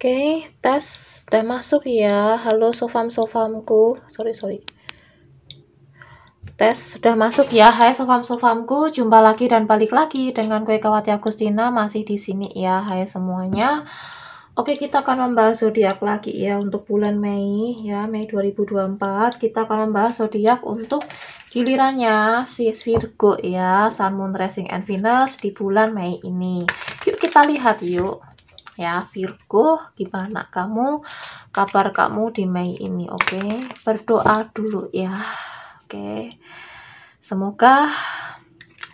Oke, okay, tes sudah masuk ya. Halo sofam-sofamku. Sorry, sorry. Tes sudah masuk ya. Hai sofam-sofamku, jumpa lagi dan balik lagi dengan gue Kawati Agustina masih di sini ya. Hai semuanya. Oke, okay, kita akan membahas zodiak lagi ya untuk bulan Mei ya, Mei 2024. Kita akan membahas zodiak untuk gilirannya si Virgo ya, Sun Moon Rising and Venus di bulan Mei ini. Yuk kita lihat yuk ya Virgo gimana kamu kabar kamu di Mei ini oke okay? berdoa dulu ya oke okay? semoga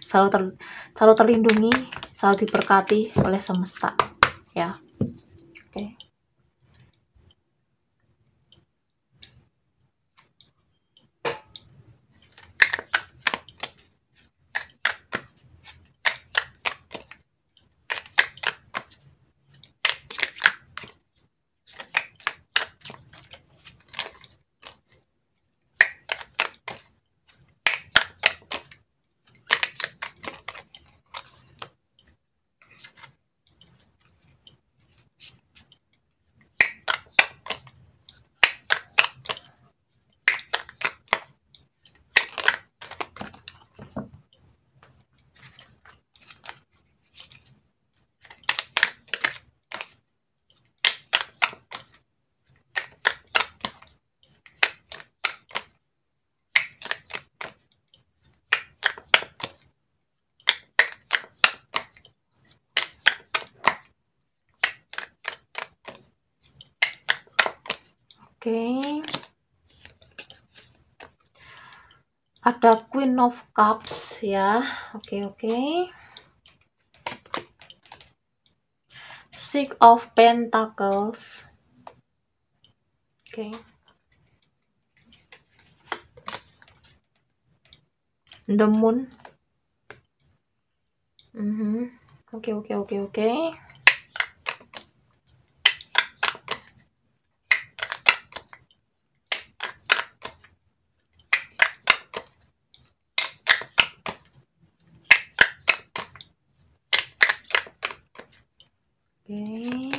selalu ter, selalu terlindungi selalu diberkati oleh semesta ya Ada queen of cups ya oke oke okay. six of pentacles oke okay. the moon okay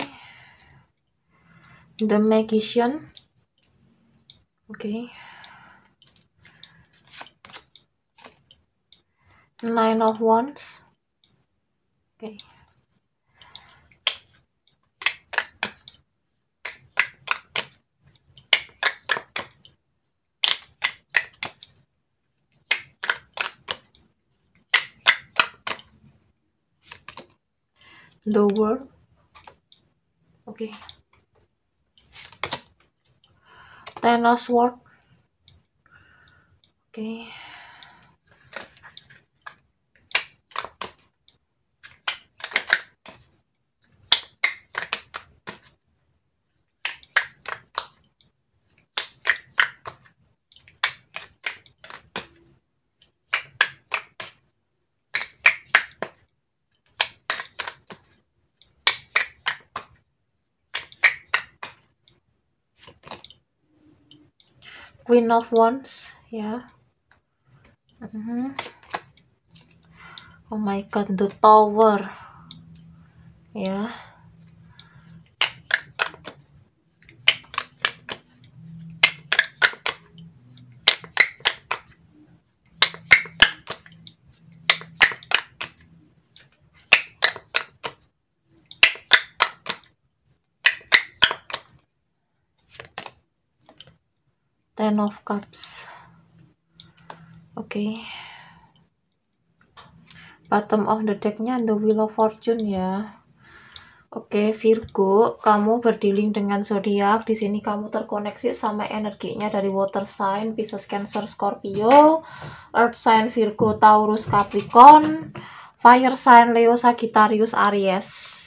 the magician okay nine of wands okay the world Oke. Okay. Oke. Okay. Queen of Wands ya yeah. mm -hmm. oh my god the tower ya yeah. ten of cups okay bottom of the deck-nya the wheel of fortune ya oke okay, Virgo kamu berdiling dengan zodiak di sini kamu terkoneksi sama energinya dari water sign Pisces Cancer Scorpio earth sign Virgo Taurus Capricorn fire sign Leo Sagittarius Aries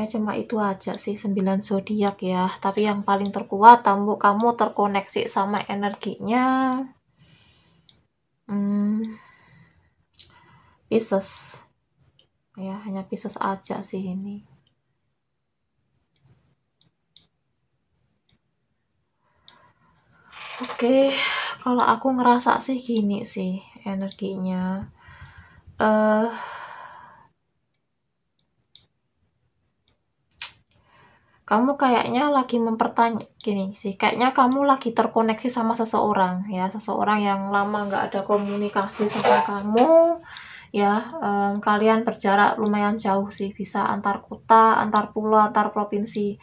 kayaknya cuma itu aja sih 9 zodiak ya tapi yang paling terkuat kamu kamu terkoneksi sama energinya hmm, Pisces ya hanya Pisces aja sih ini Oke, okay, kalau aku ngerasa sih gini sih energinya. Eh uh, kamu kayaknya lagi mempertanya gini sih kayaknya kamu lagi terkoneksi sama seseorang ya seseorang yang lama nggak ada komunikasi sama kamu ya um, kalian berjarak lumayan jauh sih bisa antar kota antar pulau antar provinsi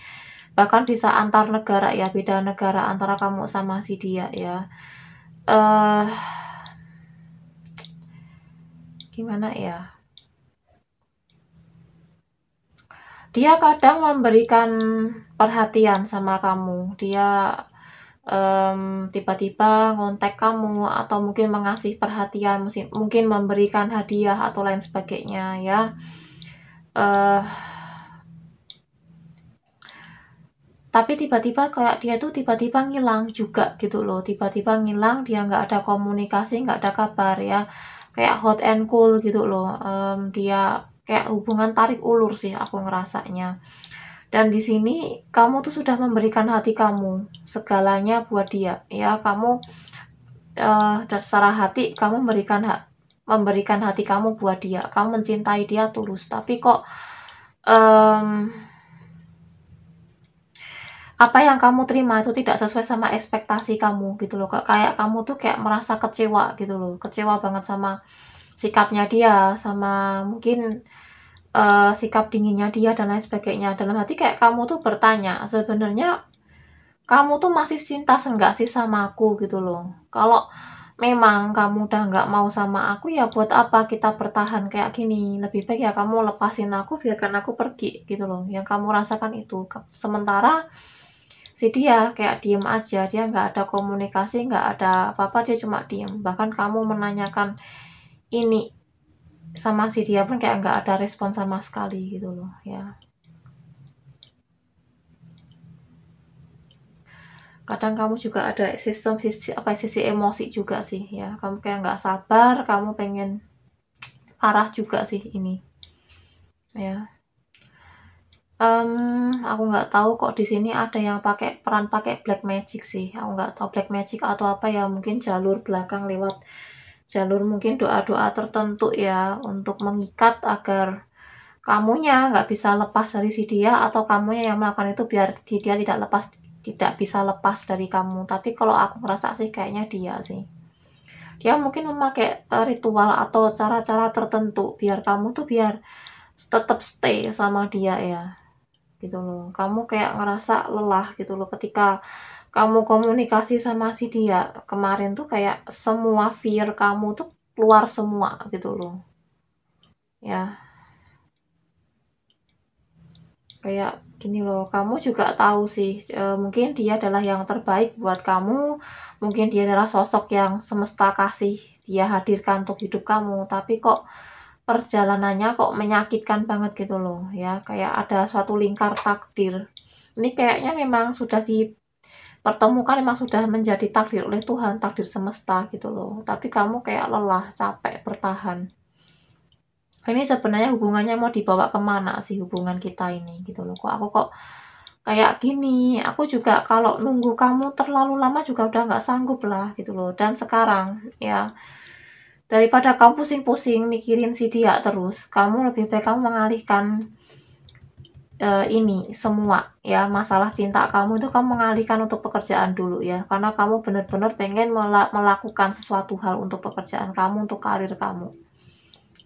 bahkan bisa antar negara ya beda negara antara kamu sama si dia ya uh, gimana ya dia kadang memberikan perhatian sama kamu dia tiba tiba-tiba ngontek kamu atau mungkin mengasih perhatian mungkin memberikan hadiah atau lain sebagainya ya uh, tapi tiba-tiba kayak dia tuh tiba-tiba ngilang juga gitu loh tiba-tiba ngilang dia nggak ada komunikasi nggak ada kabar ya kayak hot and cool gitu loh um, dia kayak hubungan tarik ulur sih aku ngerasanya dan di sini kamu tuh sudah memberikan hati kamu segalanya buat dia ya kamu uh, secara hati kamu memberikan hak memberikan hati kamu buat dia kamu mencintai dia tulus tapi kok um, apa yang kamu terima itu tidak sesuai sama ekspektasi kamu gitu loh kayak kamu tuh kayak merasa kecewa gitu loh kecewa banget sama sikapnya dia sama mungkin uh, sikap dinginnya dia dan lain sebagainya dalam hati kayak kamu tuh bertanya sebenarnya kamu tuh masih cinta enggak sih sama aku gitu loh kalau memang kamu udah nggak mau sama aku ya buat apa kita bertahan kayak gini lebih baik ya kamu lepasin aku biarkan aku pergi gitu loh yang kamu rasakan itu sementara si dia kayak diem aja dia nggak ada komunikasi nggak ada apa-apa dia cuma diem bahkan kamu menanyakan ini sama si dia pun kayak nggak ada respon sama sekali gitu loh ya kadang kamu juga ada sistem sisi apa ya, sisi emosi juga sih ya kamu kayak nggak sabar kamu pengen arah juga sih ini ya um, aku nggak tahu kok di sini ada yang pakai peran pakai black magic sih aku nggak tahu black magic atau apa ya mungkin jalur belakang lewat jalur mungkin doa-doa tertentu ya untuk mengikat agar kamunya nggak bisa lepas dari si dia atau kamunya yang melakukan itu biar si dia tidak lepas tidak bisa lepas dari kamu tapi kalau aku ngerasa sih kayaknya dia sih dia mungkin memakai eh, ritual atau cara-cara tertentu biar kamu tuh biar tetap stay sama dia ya gitu loh kamu kayak ngerasa lelah gitu loh ketika kamu komunikasi sama si dia kemarin tuh kayak semua fear kamu tuh keluar semua gitu loh ya kayak gini loh kamu juga tahu sih e, mungkin dia adalah yang terbaik buat kamu mungkin dia adalah sosok yang semesta kasih dia hadirkan untuk hidup kamu tapi kok perjalanannya kok menyakitkan banget gitu loh ya kayak ada suatu lingkar takdir ini kayaknya memang sudah di pertemukan memang sudah menjadi takdir oleh Tuhan, takdir semesta gitu loh. Tapi kamu kayak lelah, capek, bertahan. Ini sebenarnya hubungannya mau dibawa kemana sih hubungan kita ini gitu loh. Kok aku kok kayak gini, aku juga kalau nunggu kamu terlalu lama juga udah nggak sanggup lah gitu loh. Dan sekarang ya daripada kamu pusing-pusing mikirin si dia terus, kamu lebih baik kamu mengalihkan uh, ini semua ya masalah cinta kamu itu kamu mengalihkan untuk pekerjaan dulu ya karena kamu benar-benar pengen melakukan sesuatu hal untuk pekerjaan kamu untuk karir kamu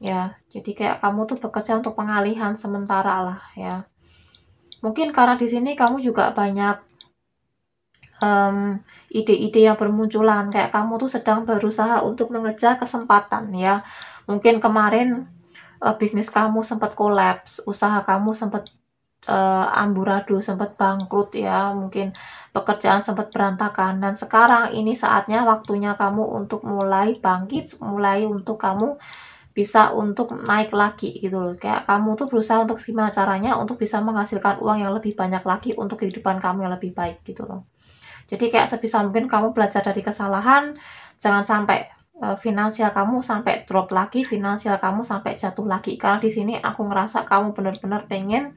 ya jadi kayak kamu tuh bekerja untuk pengalihan sementara lah ya mungkin karena di sini kamu juga banyak ide ide-ide yang bermunculan kayak kamu tuh sedang berusaha untuk mengejar kesempatan ya mungkin kemarin uh, bisnis kamu sempat kolaps usaha kamu sempat uh, eh, sempet sempat bangkrut ya mungkin pekerjaan sempat berantakan dan sekarang ini saatnya waktunya kamu untuk mulai bangkit mulai untuk kamu bisa untuk naik lagi gitu loh kayak kamu tuh berusaha untuk gimana caranya untuk bisa menghasilkan uang yang lebih banyak lagi untuk kehidupan kamu yang lebih baik gitu loh jadi kayak sebisa mungkin kamu belajar dari kesalahan jangan sampai eh, finansial kamu sampai drop lagi finansial kamu sampai jatuh lagi karena di sini aku ngerasa kamu benar-benar pengen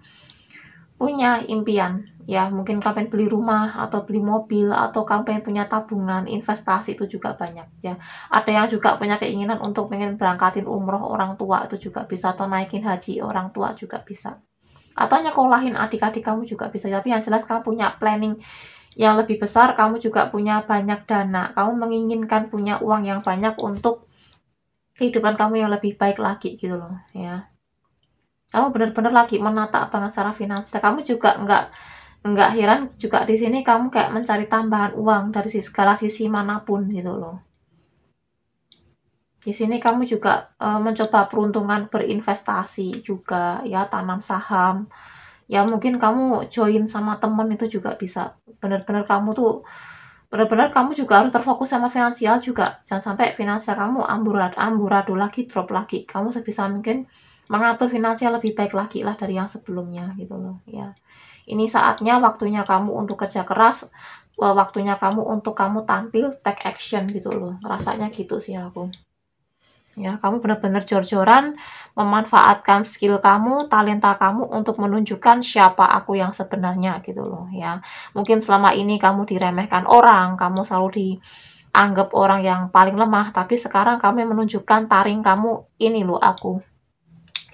punya impian ya mungkin kalian beli rumah atau beli mobil atau kamu pengen punya tabungan investasi itu juga banyak ya ada yang juga punya keinginan untuk pengen berangkatin umroh orang tua itu juga bisa atau naikin haji orang tua juga bisa atau nyekolahin adik-adik kamu juga bisa tapi yang jelas kamu punya planning yang lebih besar kamu juga punya banyak dana kamu menginginkan punya uang yang banyak untuk kehidupan kamu yang lebih baik lagi gitu loh ya kamu benar-benar lagi menata banget secara finansial kamu juga nggak nggak heran juga di sini kamu kayak mencari tambahan uang dari segala sisi manapun gitu loh di sini kamu juga e, mencoba peruntungan berinvestasi juga ya tanam saham ya mungkin kamu join sama temen itu juga bisa benar-benar kamu tuh benar-benar kamu juga harus terfokus sama finansial juga jangan sampai finansial kamu amburadul lagi drop lagi kamu sebisa mungkin mengatur finansial lebih baik lagi lah dari yang sebelumnya gitu loh ya ini saatnya waktunya kamu untuk kerja keras eh, waktunya kamu untuk kamu tampil take action gitu loh rasanya gitu sih aku ya kamu benar-benar jor-joran memanfaatkan skill kamu talenta kamu untuk menunjukkan siapa aku yang sebenarnya gitu loh ya mungkin selama ini kamu diremehkan orang kamu selalu dianggap orang yang paling lemah tapi sekarang kamu menunjukkan taring kamu ini loh aku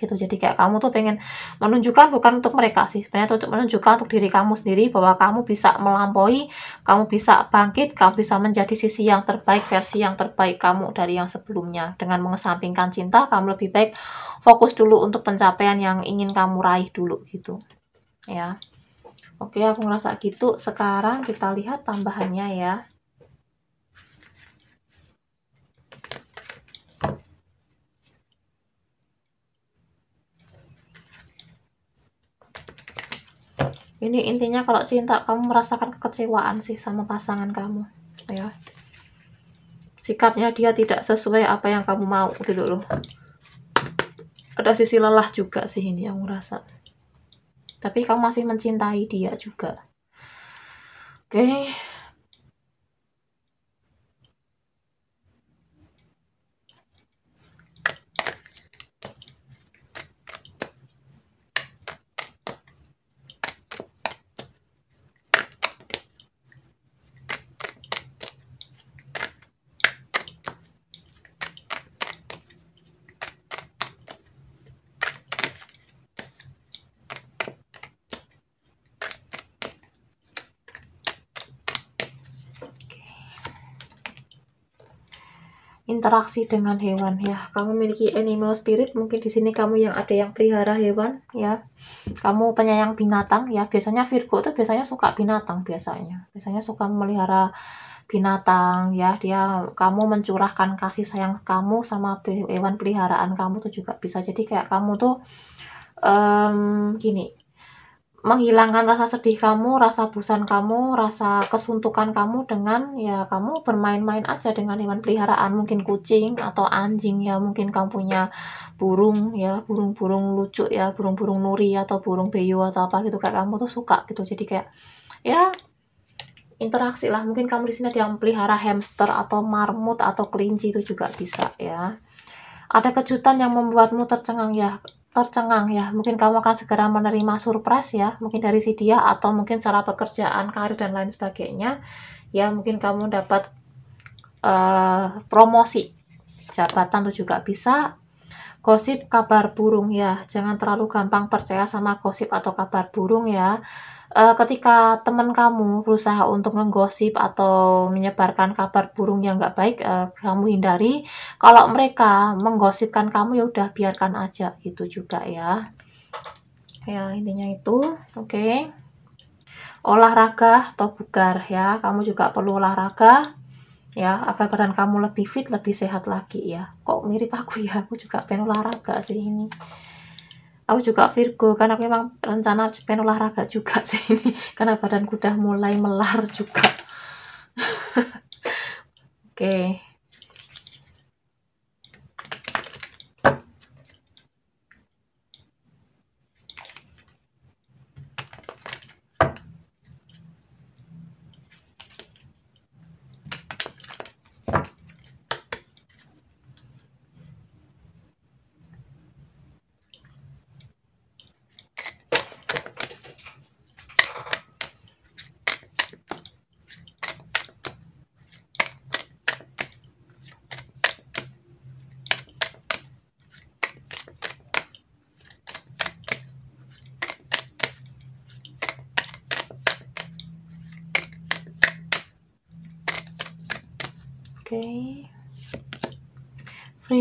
gitu jadi kayak kamu tuh pengen menunjukkan bukan untuk mereka sih sebenarnya untuk menunjukkan untuk diri kamu sendiri bahwa kamu bisa melampaui kamu bisa bangkit kamu bisa menjadi sisi yang terbaik versi yang terbaik kamu dari yang sebelumnya dengan mengesampingkan cinta kamu lebih baik fokus dulu untuk pencapaian yang ingin kamu raih dulu gitu ya oke aku ngerasa gitu sekarang kita lihat tambahannya ya ini intinya kalau cinta kamu merasakan kekecewaan sih sama pasangan kamu ya sikapnya dia tidak sesuai apa yang kamu mau gitu loh ada sisi lelah juga sih ini yang merasa tapi kamu masih mencintai dia juga oke okay. berinteraksi dengan hewan ya. Kamu memiliki animal spirit, mungkin di sini kamu yang ada yang pelihara hewan ya. Kamu penyayang binatang ya. Biasanya Virgo itu biasanya suka binatang biasanya. Biasanya suka memelihara binatang ya. Dia kamu mencurahkan kasih sayang kamu sama hewan peliharaan kamu tuh juga bisa. Jadi kayak kamu tuh um, gini menghilangkan rasa sedih kamu, rasa busan kamu, rasa kesuntukan kamu dengan ya kamu bermain-main aja dengan hewan peliharaan, mungkin kucing atau anjing ya, mungkin kamu punya burung ya, burung-burung lucu ya, burung-burung nuri atau burung beyu atau apa gitu kayak kamu tuh suka gitu. Jadi kayak ya interaksi lah. Mungkin kamu di sini ada yang pelihara hamster atau marmut atau kelinci itu juga bisa ya. Ada kejutan yang membuatmu tercengang ya tercengang ya. Mungkin kamu akan segera menerima surprise ya, mungkin dari si dia atau mungkin cara pekerjaan, karir dan lain sebagainya. Ya, mungkin kamu dapat uh, promosi jabatan tuh juga bisa. Gosip kabar burung ya, jangan terlalu gampang percaya sama gosip atau kabar burung ya uh, ketika teman kamu berusaha untuk menggosip atau menyebarkan kabar burung yang nggak baik uh, kamu hindari kalau mereka menggosipkan kamu ya udah biarkan aja gitu juga ya ya intinya itu oke okay. olahraga atau bugar ya kamu juga perlu olahraga ya agar badan kamu lebih fit lebih sehat lagi ya kok mirip aku ya aku juga pengen olahraga sih ini aku juga Virgo karena aku memang rencana pengen olahraga juga sih ini karena badanku udah mulai melar juga oke okay.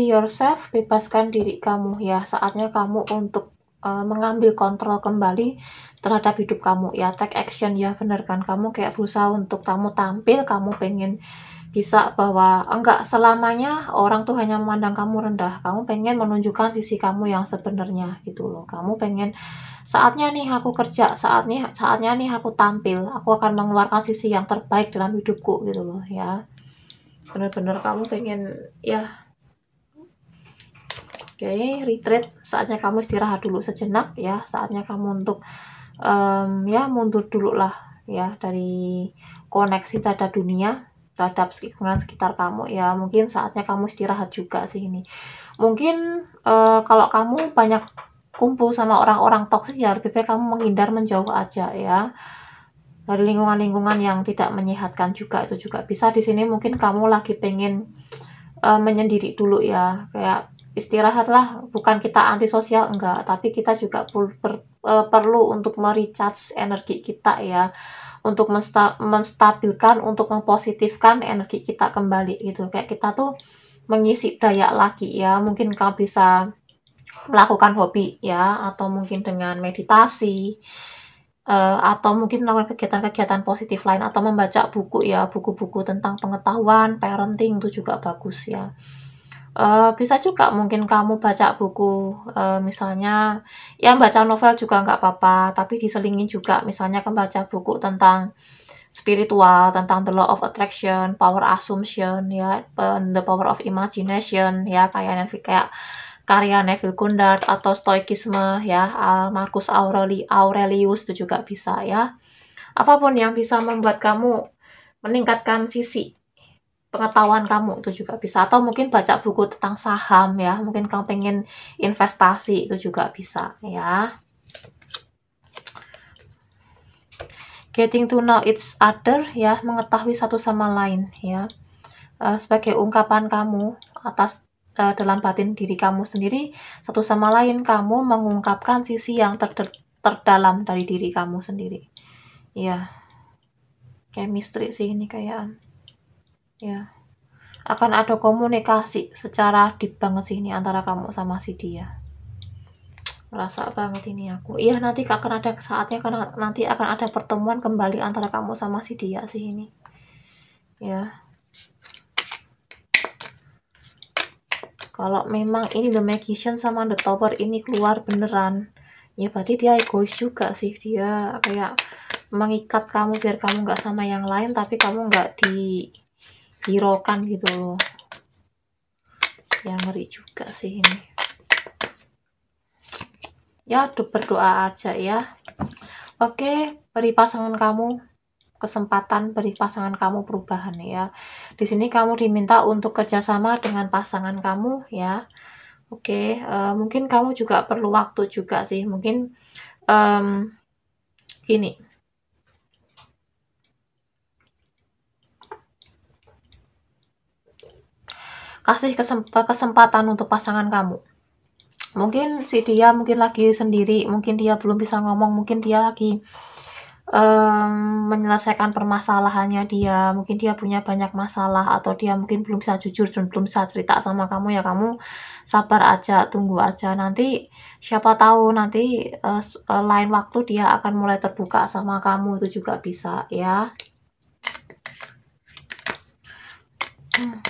free yourself, bebaskan diri kamu ya. Saatnya kamu untuk uh, mengambil kontrol kembali terhadap hidup kamu ya. Take action ya, bener kan? Kamu kayak berusaha untuk kamu tampil, kamu pengen bisa bahwa enggak selamanya orang tuh hanya memandang kamu rendah. Kamu pengen menunjukkan sisi kamu yang sebenarnya gitu loh. Kamu pengen saatnya nih aku kerja, saatnya saatnya nih aku tampil. Aku akan mengeluarkan sisi yang terbaik dalam hidupku gitu loh ya. Bener-bener kamu pengen ya okay, retreat saatnya kamu istirahat dulu sejenak ya saatnya kamu untuk um, ya mundur dulu lah ya dari koneksi terhadap dunia terhadap lingkungan sekitar kamu ya mungkin saatnya kamu istirahat juga sih ini mungkin uh, kalau kamu banyak kumpul sama orang-orang toksik ya lebih baik kamu menghindar menjauh aja ya dari lingkungan-lingkungan yang tidak menyehatkan juga itu juga bisa di sini mungkin kamu lagi pengen eh, menyendiri dulu ya kayak istirahatlah bukan kita antisosial enggak tapi kita juga per, per, eh, perlu untuk merecharge energi kita ya untuk mensta, menstabilkan untuk mempositifkan energi kita kembali gitu kayak kita tuh mengisi daya lagi ya mungkin kalau bisa melakukan hobi ya atau mungkin dengan meditasi uh, atau mungkin melakukan kegiatan-kegiatan positif lain atau membaca buku ya buku-buku tentang pengetahuan parenting itu juga bagus ya Uh, bisa juga mungkin kamu baca buku uh, misalnya yang baca novel juga nggak apa-apa tapi diselingin juga misalnya kamu baca buku tentang spiritual tentang the law of attraction power assumption ya the power of imagination ya kayak kayak karya Neville Goddard atau stoikisme ya eh, Marcus Aurelius itu juga bisa ya apapun yang bisa membuat kamu meningkatkan sisi pengetahuan kamu itu juga bisa atau mungkin baca buku tentang saham ya mungkin kamu pengen investasi itu juga bisa ya getting to know each other ya mengetahui satu sama lain ya uh, sebagai ungkapan kamu atas uh, dalam batin diri kamu sendiri satu sama lain kamu mengungkapkan sisi yang ter terdalam dari diri kamu sendiri ya chemistry sih ini kayak Ya. Akan ada komunikasi secara deep banget sih ini antara kamu sama si dia. Merasa banget ini aku. Iya, nanti akan ada saatnya karena nanti akan ada pertemuan kembali antara kamu sama si dia sih ini. Ya. Kalau memang ini The Magician sama The Tower ini keluar beneran, ya berarti dia egois juga sih. Dia kayak mengikat kamu biar kamu nggak sama yang lain tapi kamu nggak di virokan gitu loh ya ngeri juga sih ini ya berdoa aja ya oke beri pasangan kamu kesempatan beri pasangan kamu perubahan ya di sini kamu diminta untuk kerjasama dengan pasangan kamu ya oke eh, mungkin kamu juga perlu waktu juga sih mungkin um, gini kasih kesemp kesempatan untuk pasangan kamu mungkin si dia mungkin lagi sendiri mungkin dia belum bisa ngomong mungkin dia lagi um, menyelesaikan permasalahannya dia mungkin dia punya banyak masalah atau dia mungkin belum bisa jujur dan belum bisa cerita sama kamu ya kamu sabar aja tunggu aja nanti siapa tahu nanti uh, lain waktu dia akan mulai terbuka sama kamu itu juga bisa ya hmm.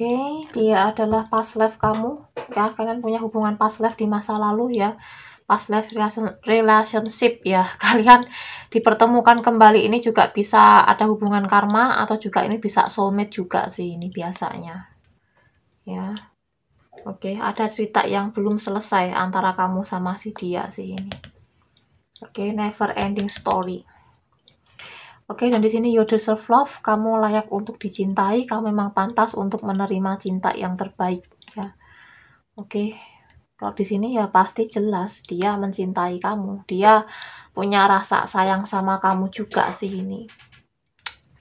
Oke, dia adalah past life kamu ya kalian punya hubungan past life di masa lalu ya past life relationship ya kalian dipertemukan kembali ini juga bisa ada hubungan karma atau juga ini bisa soulmate juga sih ini biasanya ya oke ada cerita yang belum selesai antara kamu sama si dia sih ini oke never ending story Oke, okay, dan di sini you deserve love, kamu layak untuk dicintai, kamu memang pantas untuk menerima cinta yang terbaik, ya. Oke, okay. kalau di sini ya pasti jelas dia mencintai kamu, dia punya rasa sayang sama kamu juga sih ini.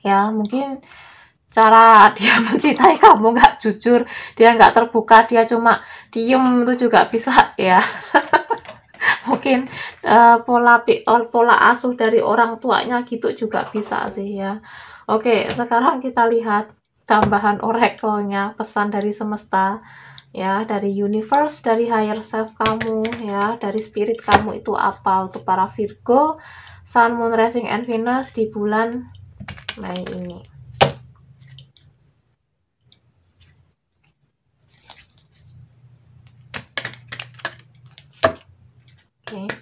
Ya, mungkin cara dia mencintai kamu nggak jujur, dia nggak terbuka, dia cuma diem itu juga bisa ya. mungkin uh, pola eh, pola asuh dari orang tuanya gitu juga bisa sih ya oke sekarang kita lihat tambahan oracle-nya pesan dari semesta ya dari universe dari higher self kamu ya dari spirit kamu itu apa untuk para Virgo Sun Moon Rising and Venus di bulan Mei ini Okay.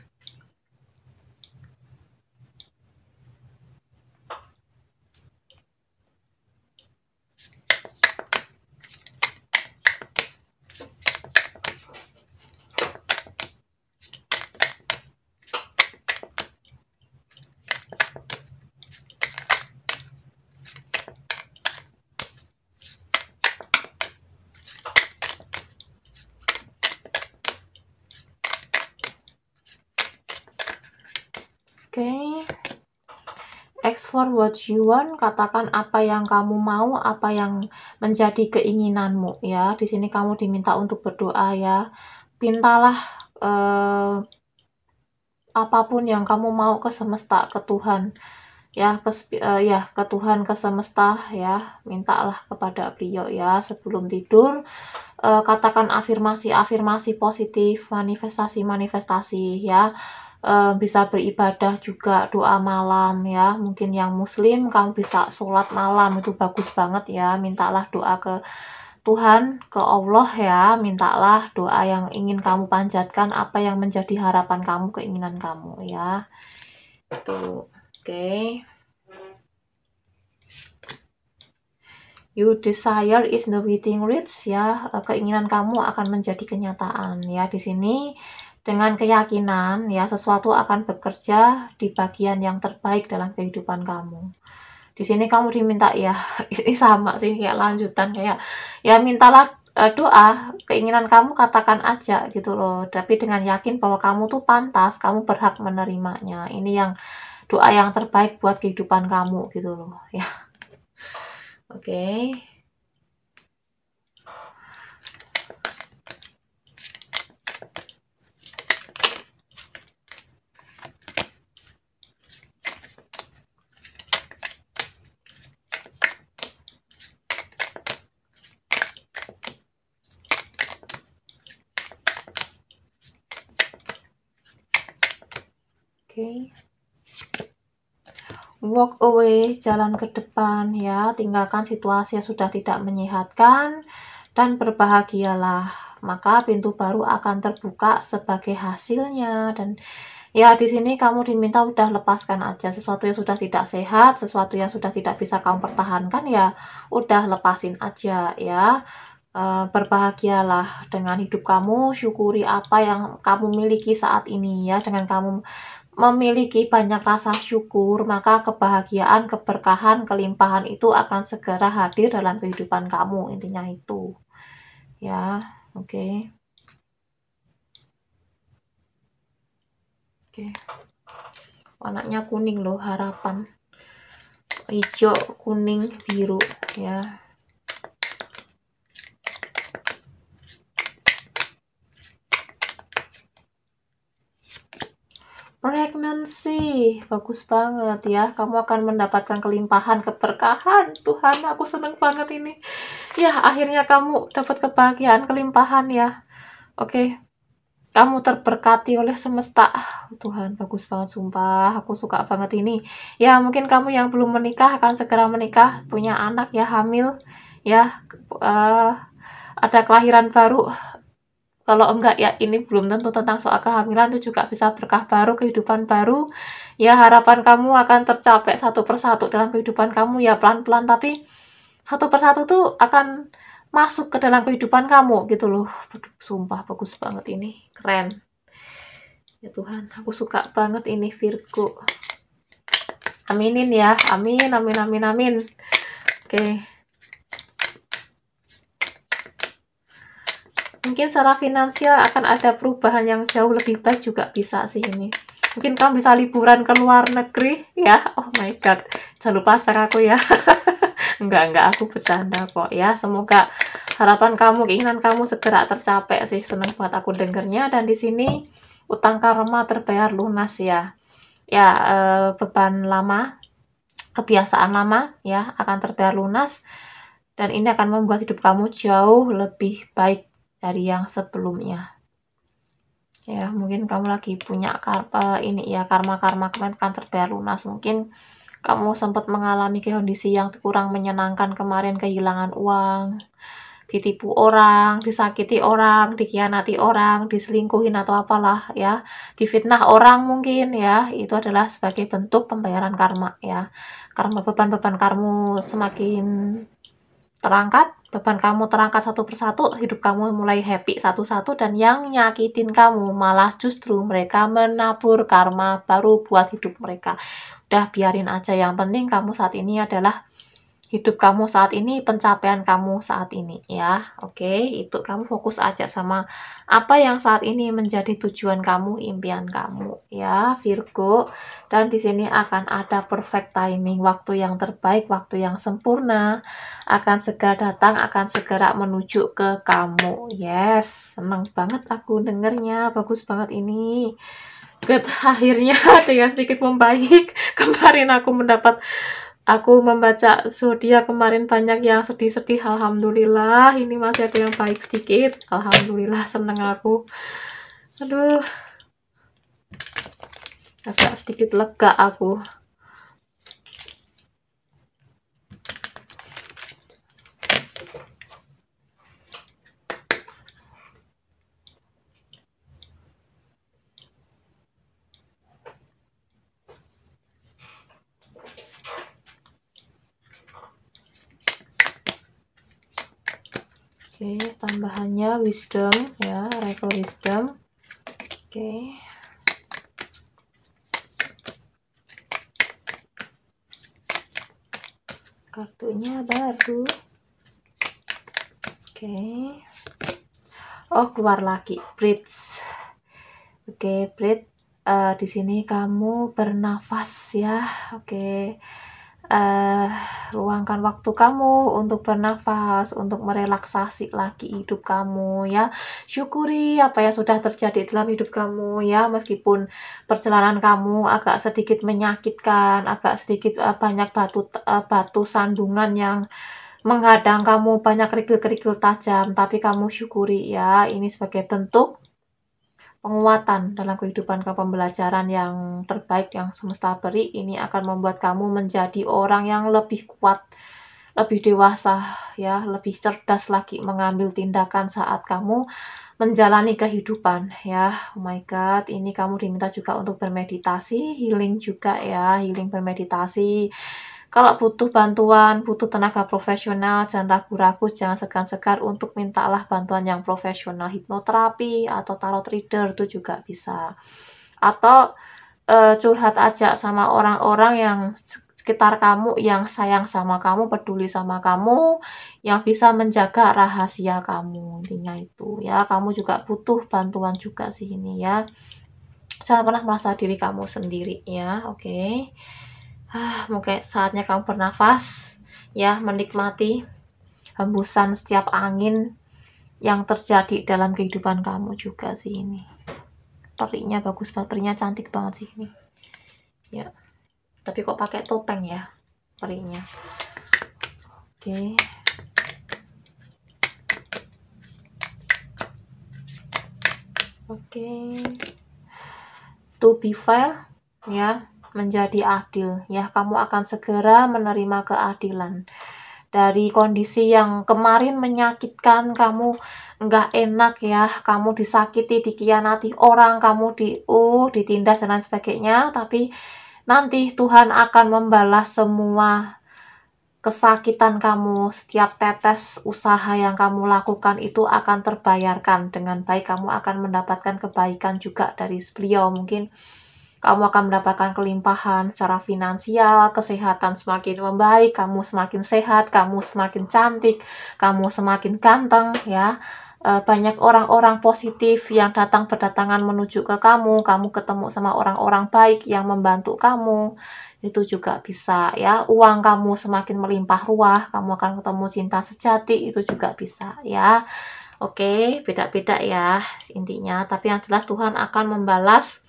for what you want, katakan apa yang kamu mau, apa yang menjadi keinginanmu ya. Di sini kamu diminta untuk berdoa ya. Pintalah eh, apapun yang kamu mau ke semesta, ke Tuhan. Ya, ke eh, ya, ke Tuhan, ke semesta ya. Mintalah kepada beliau ya sebelum tidur. Eh, katakan afirmasi-afirmasi positif, manifestasi-manifestasi ya uh, bisa beribadah juga doa malam ya mungkin yang muslim kamu bisa sholat malam itu bagus banget ya mintalah doa ke Tuhan ke Allah ya mintalah doa yang ingin kamu panjatkan apa yang menjadi harapan kamu keinginan kamu ya itu oke okay. you desire is the waiting reach ya eh, keinginan kamu akan menjadi kenyataan ya di sini dengan keyakinan, ya, sesuatu akan bekerja di bagian yang terbaik dalam kehidupan kamu. Di sini kamu diminta ya, ini sama sih kayak lanjutan kayak ya mintalah uh, doa, keinginan kamu katakan aja gitu loh. Tapi dengan yakin bahwa kamu tuh pantas, kamu berhak menerimanya. Ini yang doa yang terbaik buat kehidupan kamu gitu loh, ya. Oke. Okay. okay. walk away jalan ke depan ya tinggalkan situasi yang sudah tidak menyehatkan dan berbahagialah maka pintu baru akan terbuka sebagai hasilnya dan ya di sini kamu diminta udah lepaskan aja sesuatu yang sudah tidak sehat sesuatu yang sudah tidak bisa kamu pertahankan ya udah lepasin aja ya e, berbahagialah dengan hidup kamu syukuri apa yang kamu miliki saat ini ya dengan kamu memiliki banyak rasa syukur, maka kebahagiaan, keberkahan, kelimpahan itu akan segera hadir dalam kehidupan kamu. Intinya itu. Ya, oke. Okay. Oke. Okay. Warnanya kuning loh, harapan. Hijau, kuning, biru, ya. pregnancy. Bagus banget ya. Kamu akan mendapatkan kelimpahan, keberkahan. Tuhan, aku seneng banget ini. Ya, akhirnya kamu dapat kebahagiaan, kelimpahan ya. Oke. Kamu terberkati oleh semesta. Tuhan, bagus banget sumpah. Aku suka banget ini. Ya, mungkin kamu yang belum menikah akan segera menikah, punya anak ya, hamil ya. Uh, ada kelahiran baru kalau enggak ya ini belum tentu tentang soal kehamilan itu juga bisa berkah baru, kehidupan baru. Ya harapan kamu akan tercapai satu persatu dalam kehidupan kamu ya pelan-pelan tapi satu persatu tuh akan masuk ke dalam kehidupan kamu gitu loh. Sumpah bagus banget ini, keren. Ya Tuhan, aku suka banget ini Virgo. Aminin ya, amin, amin, amin, amin. Oke. Okay. mungkin secara finansial akan ada perubahan yang jauh lebih baik juga bisa sih ini mungkin kamu bisa liburan ke luar negeri ya oh my god jangan lupa share aku ya enggak enggak aku bercanda kok ya semoga harapan kamu keinginan kamu segera tercapai sih senang buat aku dengernya dan di sini utang karma terbayar lunas ya ya eh, beban lama kebiasaan lama ya akan terbayar lunas dan ini akan membuat hidup kamu jauh lebih baik dari yang sebelumnya ya mungkin kamu lagi punya karma eh, ini ya karma-karma kemarin kan terbayar lunas mungkin kamu sempat mengalami kondisi yang kurang menyenangkan kemarin kehilangan uang ditipu orang, disakiti orang, dikhianati orang, diselingkuhin atau apalah ya, difitnah orang mungkin ya, itu adalah sebagai bentuk pembayaran karma ya. Karma beban-beban kamu semakin terangkat, beban kamu terangkat satu persatu, hidup kamu mulai happy satu-satu, dan yang nyakitin kamu malah justru mereka menabur karma baru buat hidup mereka. Udah biarin aja, yang penting kamu saat ini adalah hidup kamu saat ini, pencapaian kamu saat ini ya. Oke, okay? itu kamu fokus aja sama apa yang saat ini menjadi tujuan kamu, impian kamu ya, Virgo. Dan di sini akan ada perfect timing, waktu yang terbaik, waktu yang sempurna akan segera datang, akan segera menuju ke kamu. Yes, senang banget aku dengernya, bagus banget ini. Good, akhirnya yang sedikit membaik kemarin aku mendapat aku membaca zodiak kemarin banyak yang sedih-sedih alhamdulillah ini masih ada yang baik sedikit alhamdulillah seneng aku aduh agak sedikit lega aku Oke, tambahannya wisdom ya, rifle wisdom. Oke. Kartunya baru. Oke. Oh, keluar lagi bridge. Oke, bridge uh, di sini kamu bernafas ya. Oke. Okay uh, luangkan waktu kamu untuk bernafas, untuk merelaksasi lagi hidup kamu ya. Syukuri apa yang sudah terjadi dalam hidup kamu ya, meskipun perjalanan kamu agak sedikit menyakitkan, agak sedikit uh, banyak batu uh, batu sandungan yang menghadang kamu banyak kerikil-kerikil tajam, tapi kamu syukuri ya. Ini sebagai bentuk penguatan dalam kehidupan ke pembelajaran yang terbaik yang semesta beri ini akan membuat kamu menjadi orang yang lebih kuat, lebih dewasa ya, lebih cerdas lagi mengambil tindakan saat kamu menjalani kehidupan ya. Oh my god, ini kamu diminta juga untuk bermeditasi, healing juga ya, healing bermeditasi kalau butuh bantuan, butuh tenaga profesional, jangan ragu-ragu, jangan segan-segan untuk mintalah bantuan yang profesional, hipnoterapi atau tarot reader itu juga bisa. Atau e, curhat aja sama orang-orang yang sekitar kamu yang sayang sama kamu, peduli sama kamu, yang bisa menjaga rahasia kamu. Intinya itu ya, kamu juga butuh bantuan juga sih ini ya. Jangan pernah merasa diri kamu sendiri ya, oke. Okay? ah, mungkin saatnya kamu bernafas ya menikmati hembusan setiap angin yang terjadi dalam kehidupan kamu juga sih ini perinya bagus banget perinya cantik banget sih ini ya tapi kok pakai topeng ya perinya oke oke to be fair ya menjadi adil ya kamu akan segera menerima keadilan dari kondisi yang kemarin menyakitkan kamu enggak enak ya kamu disakiti dikianati orang kamu diu ditindas dan lain sebagainya tapi nanti Tuhan akan membalas semua kesakitan kamu setiap tetes usaha yang kamu lakukan itu akan terbayarkan dengan baik kamu akan mendapatkan kebaikan juga dari beliau mungkin kamu akan mendapatkan kelimpahan secara finansial, kesehatan semakin membaik, kamu semakin sehat, kamu semakin cantik, kamu semakin ganteng ya. E, banyak orang-orang positif yang datang berdatangan menuju ke kamu, kamu ketemu sama orang-orang baik yang membantu kamu itu juga bisa ya uang kamu semakin melimpah ruah kamu akan ketemu cinta sejati itu juga bisa ya oke beda-beda ya intinya tapi yang jelas Tuhan akan membalas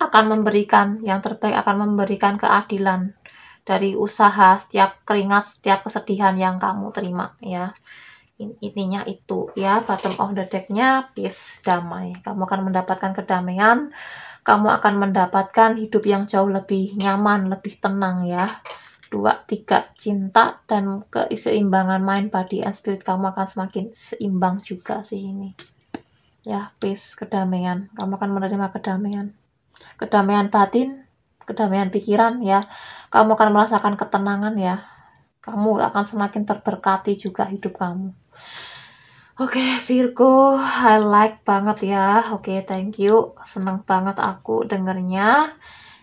akan memberikan yang terbaik akan memberikan keadilan dari usaha setiap keringat setiap kesedihan yang kamu terima ya intinya itu ya bottom of the decknya peace damai kamu akan mendapatkan kedamaian kamu akan mendapatkan hidup yang jauh lebih nyaman lebih tenang ya dua tiga cinta dan keseimbangan mind body and spirit kamu akan semakin seimbang juga sih ini ya peace kedamaian kamu akan menerima kedamaian kedamaian batin, kedamaian pikiran ya. Kamu akan merasakan ketenangan ya. Kamu akan semakin terberkati juga hidup kamu. Oke, okay, Virgo, I like banget ya. Oke, okay, thank you. Senang banget aku dengernya.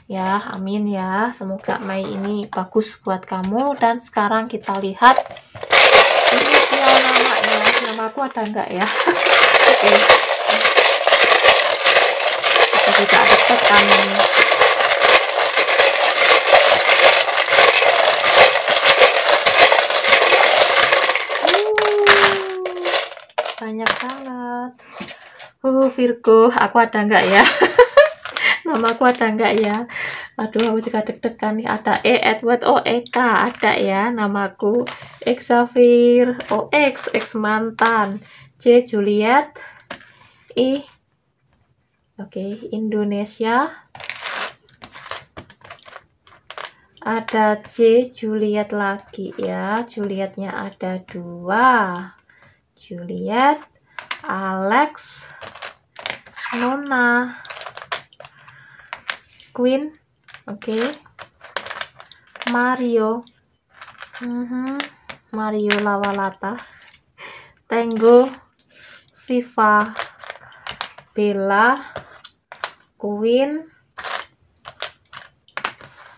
Ya, amin ya. Semoga Mei ini bagus buat kamu. Dan sekarang kita lihat ini nama namanya. Nama aku ada nggak ya? Oke. Okay. akan banyak banget uh Virgo aku ada enggak ya nama aku ada enggak ya aduh aku juga deg-degan nih ada E Edward O oh, Eka ada ya namaku Xavier O oh, X X mantan C Juliet I Oke, okay, Indonesia. Ada C, Juliet lagi ya. Julietnya ada dua. Juliet, Alex, Nona, Queen. Oke. Okay. Mario. Mm -hmm. Mario Lawalata. Tango, Viva, Bella, Queen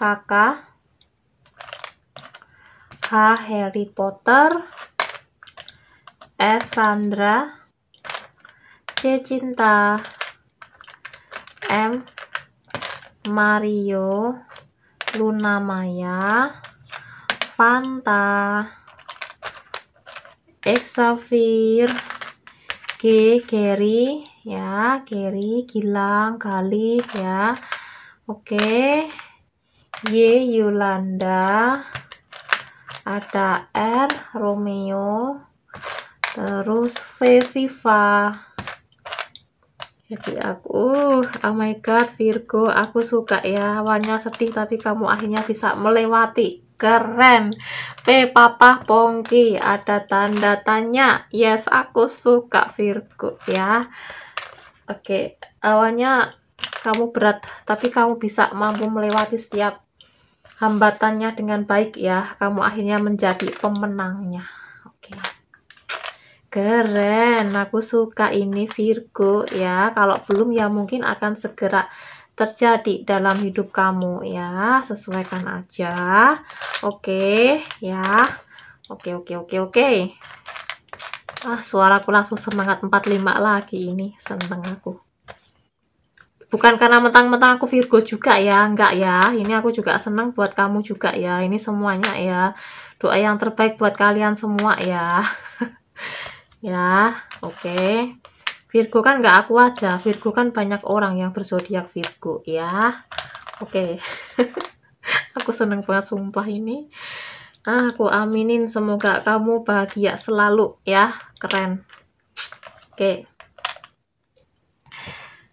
kakak H Harry Potter S Sandra C Cinta M Mario Luna Maya Fanta Xavier G Gary ya carry Kilang, Kali, ya oke okay. Y Yulanda. ada R Romeo terus V Viva jadi aku uh, oh my god Virgo aku suka ya awalnya sedih tapi kamu akhirnya bisa melewati keren P papa pongki ada tanda tanya yes aku suka Virgo ya Oke, awalnya kamu berat, tapi kamu bisa mampu melewati setiap hambatannya dengan baik ya. Kamu akhirnya menjadi pemenangnya. Oke. Keren, aku suka ini Virgo ya. Kalau belum ya mungkin akan segera terjadi dalam hidup kamu ya. Sesuaikan aja. Oke, ya. Oke, oke, oke, oke ah suaraku langsung semangat 45 lagi ini seneng aku bukan karena mentang-mentang aku Virgo juga ya enggak ya ini aku juga seneng buat kamu juga ya ini semuanya ya doa yang terbaik buat kalian semua ya ya oke okay. Virgo kan enggak aku aja Virgo kan banyak orang yang berzodiak Virgo ya oke okay. aku seneng banget sumpah ini Ah, aku aminin semoga kamu bahagia selalu ya. Keren. Oke.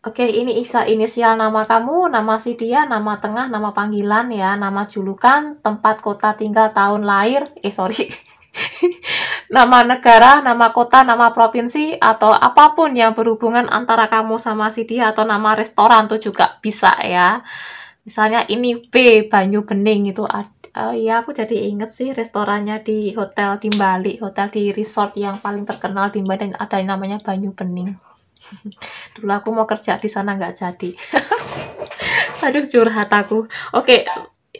Oke, ini bisa inisial nama kamu, nama si dia, nama tengah, nama panggilan ya, nama julukan, tempat kota tinggal, tahun lahir, eh sorry, nama negara, nama kota, nama provinsi, atau apapun yang berhubungan antara kamu sama si dia, atau nama restoran tuh juga bisa ya. Misalnya ini B, Banyu Bening itu ada uh, ya aku jadi inget sih restorannya di hotel di Bali, hotel di resort yang paling terkenal di Bali ada yang namanya Banyu Bening. Dulu aku mau kerja di sana nggak jadi. Aduh curhat aku. Oke, okay.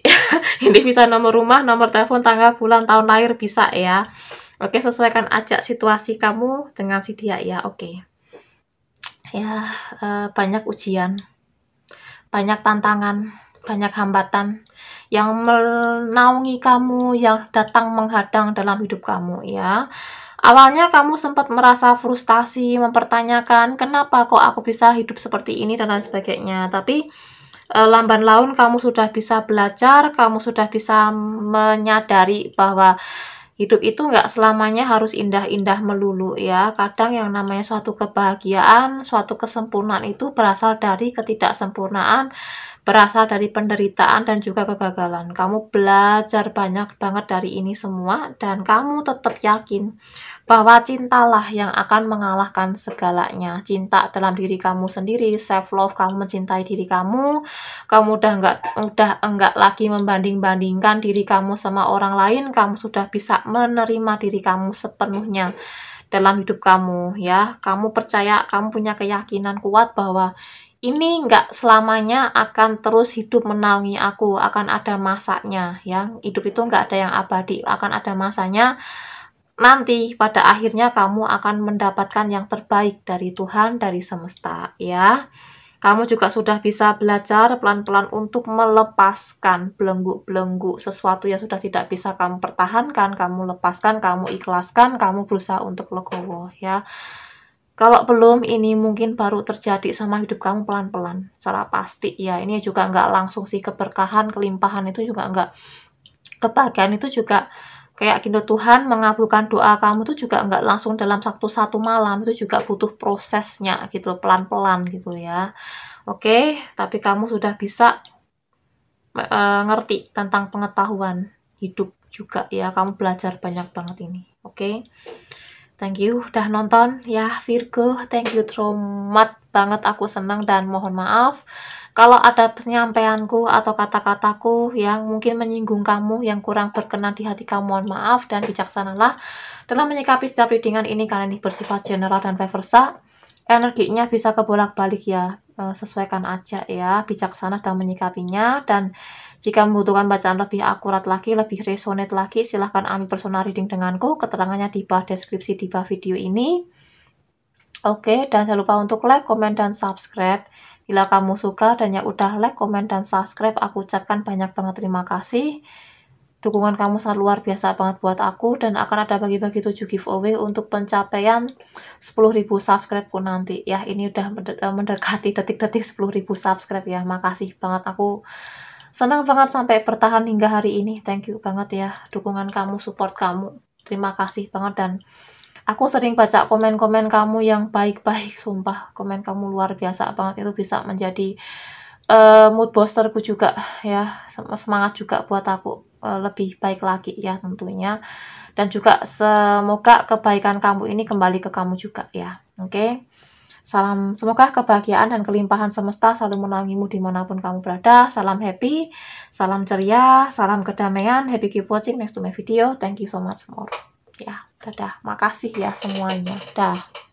ini bisa nomor rumah, nomor telepon, tanggal, bulan, tahun lahir bisa ya. Oke, okay, sesuaikan aja situasi kamu dengan si dia ya. Oke. Okay. Ya, uh, banyak ujian. Banyak tantangan, banyak hambatan yang menaungi kamu, yang datang menghadang dalam hidup kamu ya. Awalnya kamu sempat merasa frustasi, mempertanyakan kenapa kok aku bisa hidup seperti ini dan lain sebagainya. Tapi eh, lamban laun kamu sudah bisa belajar, kamu sudah bisa menyadari bahwa hidup itu nggak selamanya harus indah-indah melulu ya. Kadang yang namanya suatu kebahagiaan, suatu kesempurnaan itu berasal dari ketidaksempurnaan berasal dari penderitaan dan juga kegagalan. Kamu belajar banyak banget dari ini semua dan kamu tetap yakin bahwa cintalah yang akan mengalahkan segalanya. Cinta dalam diri kamu sendiri, self love kamu mencintai diri kamu. Kamu udah enggak udah enggak lagi membanding-bandingkan diri kamu sama orang lain, kamu sudah bisa menerima diri kamu sepenuhnya dalam hidup kamu ya. Kamu percaya, kamu punya keyakinan kuat bahwa ini nggak selamanya akan terus hidup menaungi aku akan ada masanya ya hidup itu nggak ada yang abadi akan ada masanya nanti pada akhirnya kamu akan mendapatkan yang terbaik dari Tuhan dari semesta ya kamu juga sudah bisa belajar pelan-pelan untuk melepaskan belenggu-belenggu sesuatu yang sudah tidak bisa kamu pertahankan kamu lepaskan kamu ikhlaskan kamu berusaha untuk legowo ya kalau belum, ini mungkin baru terjadi sama hidup kamu pelan-pelan, secara pasti ya. Ini juga nggak langsung sih keberkahan, kelimpahan itu juga nggak kebahagiaan itu juga kayak gitu Tuhan mengabulkan doa kamu itu juga nggak langsung dalam satu satu malam itu juga butuh prosesnya gitu pelan-pelan gitu ya oke tapi kamu sudah bisa uh, ngerti tentang pengetahuan hidup juga ya kamu belajar banyak banget ini oke okay? Thank you udah nonton ya Virgo. Thank you Tromat banget aku senang dan mohon maaf kalau ada penyampaianku atau kata-kataku yang mungkin menyinggung kamu yang kurang berkenan di hati kamu mohon maaf dan bijaksanalah dalam menyikapi setiap readingan ini karena ini bersifat general dan reversa energinya bisa kebolak-balik ya e, sesuaikan aja ya bijaksana dan menyikapinya dan jika membutuhkan bacaan lebih akurat lagi lebih resonate lagi silahkan ambil personal reading denganku keterangannya di bawah deskripsi di bawah video ini oke dan jangan lupa untuk like komen dan subscribe bila kamu suka dan ya udah like komen dan subscribe aku ucapkan banyak banget terima kasih Dukungan kamu sangat luar biasa banget buat aku dan akan ada bagi-bagi 7 giveaway untuk pencapaian 10.000 subscribe pun nanti. Ya, ini udah eh, mendekati detik-detik 10.000 subscribe ya. Makasih banget aku senang banget sampai bertahan hingga hari ini. Thank you banget ya dukungan kamu, support kamu. Terima kasih banget dan aku sering baca komen-komen kamu yang baik-baik sumpah komen kamu luar biasa banget itu bisa menjadi uh, mood boosterku juga ya semangat juga buat aku Eh, lebih baik lagi ya tentunya dan juga semoga kebaikan kamu ini kembali ke kamu juga ya oke okay? Salam, semoga kebahagiaan dan kelimpahan semesta selalu menangimu dimanapun kamu berada. Salam happy, salam ceria, salam kedamaian. Happy keep watching next to my video. Thank you so much more. Ya, dadah. Makasih ya semuanya. Dah.